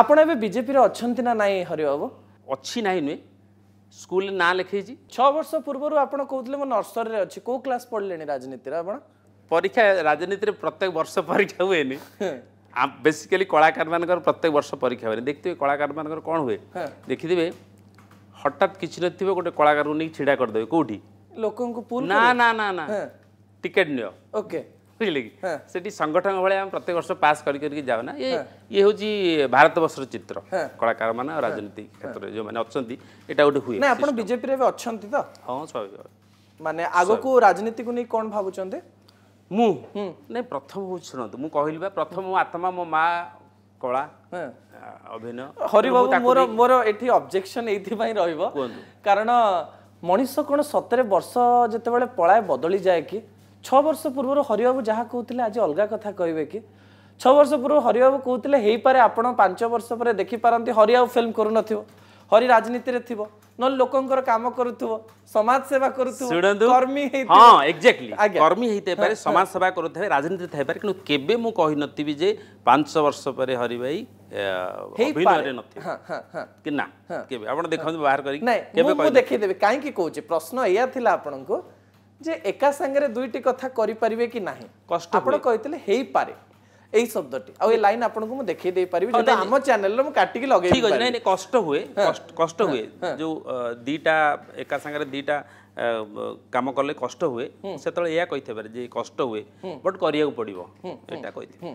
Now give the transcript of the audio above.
ଆପଣ ଏବେ ବିଜେପିରେ ଅଛନ୍ତି ନା ନାହିଁ ହରିବାବୁ ଅଛି ନାହିଁ ନୁହେଁ ସ୍କୁଲରେ ନାଁ ଲେଖେଇଛି ଛଅ ବର୍ଷ ପୂର୍ବରୁ ଆପଣ କହୁଥିଲେ ମୁଁ ନର୍ସରୀରେ ଅଛି କେଉଁ କ୍ଲାସ୍ ପଢ଼ିଲେଣି ରାଜନୀତିରେ ଆପଣ ପରୀକ୍ଷା ରାଜନୀତିରେ ପ୍ରତ୍ୟେକ ବର୍ଷ ପରୀକ୍ଷା ହୁଏନି ବେସିକାଲି କଳାକାରମାନଙ୍କର ପ୍ରତ୍ୟେକ ବର୍ଷ ପରୀକ୍ଷା ହୁଏନି ଦେଖିଥିବେ କଳାକାରମାନଙ୍କର କ'ଣ ହୁଏ ଦେଖିଥିବେ ହଠାତ୍ କିଛି ନଥିବ ଗୋଟେ କଳାକାରକୁ ନେଇକି ଛିଡ଼ା କରିଦେବେ କେଉଁଠି ଲୋକଙ୍କୁ ନା ନା ନା ନା ଟିକେଟ୍ ନିଅ ଓକେ ବୁଝିଲେ କି ସେଠି ସଂଗଠନ ଭଳିଆ ଆମେ ପ୍ରତ୍ୟେକ ବର୍ଷ ପାସ୍ କରି କରିକି ଯାଉ ନା ଇଏ ଇଏ ହେଉଛି ଭାରତବର୍ଷର ଚିତ୍ର କଳାକାରମାନେ ଆଉ ରାଜନୀତି କ୍ଷେତ୍ରରେ ଯେଉଁମାନେ ଅଛନ୍ତି ଏଇଟା ଗୋଟେ ହୁଏ ନା ଆପଣ ବିଜେପିରେ ଏବେ ଅଛନ୍ତି ତ ହଁ ସ୍ୱାଭାବିକ ମାନେ ଆଗକୁ ରାଜନୀତିକୁ ନେଇ କ'ଣ ଭାବୁଛନ୍ତି ମୁଁ ନାଇଁ ପ୍ରଥମ ହେଉଛି ଶୁଣନ୍ତୁ ମୁଁ କହିଲି ବା ପ୍ରଥମ ମୋ ଆତ୍ମା ମୋ ମା କଳା ଅଭିନୟ ହରିବାବୁ ମୋର ମୋର ଏଠି ଅବଜେକ୍ସନ୍ ଏଇଥିପାଇଁ ରହିବ କାରଣ ମଣିଷ କ'ଣ ସତରେ ବର୍ଷ ଯେତେବେଳେ ପଳାଏ ବଦଳି ଯାଏ କି ଛଅ ବର୍ଷ ପୂର୍ବରୁ ହରିବାବୁ ଯାହା କହୁଥିଲେ ଆଜି ଅଲଗା କଥା କହିବେ କି ଛଅ ବର୍ଷ ପୂର୍ବରୁ ହରିବାବୁ କହୁଥିଲେ ହେଇପାରେ ଆପଣ ପାଞ୍ଚ ବର୍ଷ ପରେ ଦେଖିପାରନ୍ତି ହରି ଆଉ ଫିଲ୍ମ କରୁନଥିବ ହରି ରାଜନୀତିରେ ଥିବ ନହେଲେ ଲୋକଙ୍କର କାମ କରୁଥିବ ସମାଜ ସେବା କରୁଥିବ କର୍ମୀ ହେଇଥିବ ହଁ ଏକ୍ଜାକ୍ଟଲି କର୍ମୀ ହେଇଥାଇପାରେ ସମାଜ ସେବା କରୁଥିବେ ରାଜନୀତି ଥାଇପାରେ କିନ୍ତୁ କେବେ ମୁଁ କହିନଥିବି ଯେ ପାଞ୍ଚ ବର୍ଷ ପରେ ହରି ଭାଇ ଅଭିନୟରେ ନଥିବ କି ନା କେବେ ଆପଣ ଦେଖନ୍ତୁ ବାହାର କରିକି କେବେ ମୁଁ ଦେଖେଇଦେବି କାହିଁକି କହୁଛି ପ୍ରଶ୍ନ ଏଇଆ ଥିଲା ଆପଣଙ୍କୁ যে একা সাংরে দুইটি কথা করিপারিবে কি না কষ্ট আপনার কে পারে এই শব্দটি আর এই লাইন আপনার দেখে দেখাই দেই যেটা আম চ্যানেল কাটি কাটিকি লগাই ঠিক আছে নাই কষ্ট হুয়ে কষ্ট হুয়ে যে দুইটা একা সাংরে দুইটা কাম কলে কষ্ট হুয়ে সেতলে এয়া কইতে পারে যে কষ্ট হুয়ে বাট করিয়াকু পড়িব এটা কইতে